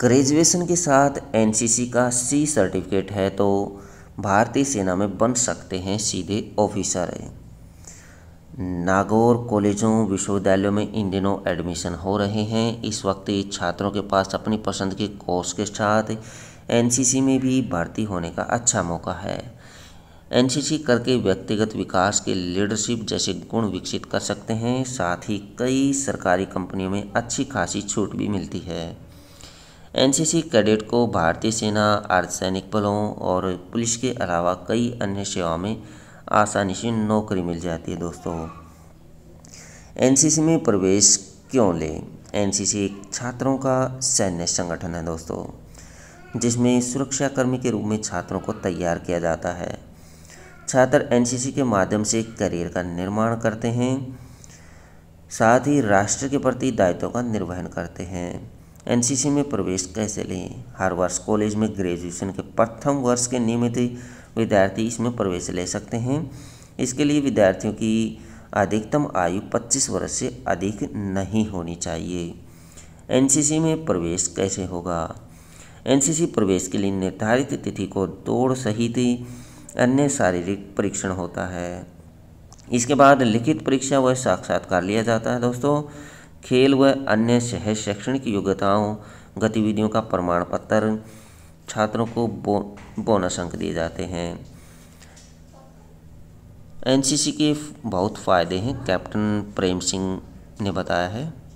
graduation के साथ NCC का सी सर्टिफिकेट है तो भारतीय सेना में बन सकते हैं सीधे ऑफिसर हैं नागौर कॉलेजों विश्वविद्यालयों में इन दिनों एडमिशन हो रहे हैं इस वक्त छात्रों के पास अपनी पसंद के कोर्स के साथ एनसीसी में भी भर्ती होने का अच्छा मौका है एनसीसी करके व्यक्तिगत विकास के लीडरशिप जैसे गुण विकसित कर सकते हैं साथ ही कई सरकारी कंपनियों में अच्छी खासी छूट भी मिलती है एनसीसी कैडेट को भारतीय सेना अर्धसैनिक बलों और पुलिस के अलावा कई अन्य सेवाओं में आसानी से नौकरी मिल जाती है दोस्तों एनसीसी में प्रवेश क्यों लें एनसीसी एक छात्रों का सैन्य संगठन है दोस्तों जिसमें सुरक्षाकर्मी के रूप में छात्रों को तैयार किया जाता है छात्र एनसीसी के माध्यम से करियर का निर्माण करते हैं साथ ही राष्ट्र के प्रति दायित्व का निर्वहन करते हैं एनसीसी में प्रवेश कैसे लें हर वर्ष कॉलेज में ग्रेजुएशन के प्रथम वर्ष के नियमित विद्यार्थी इसमें प्रवेश ले सकते हैं इसके लिए विद्यार्थियों की अधिकतम आयु 25 वर्ष से अधिक नहीं होनी चाहिए एनसीसी में प्रवेश कैसे होगा एनसीसी प्रवेश के लिए निर्धारित तिथि को दौड़ सहित अन्य शारीरिक परीक्षण होता है इसके बाद लिखित परीक्षा व साक्षात्कार लिया जाता है दोस्तों खेल व अन्य सह शैक्षणिक योग्यताओं गतिविधियों का प्रमाण पत्र छात्रों को बो बोनस अंक दिए जाते हैं एनसीसी के बहुत फ़ायदे हैं कैप्टन प्रेम सिंह ने बताया है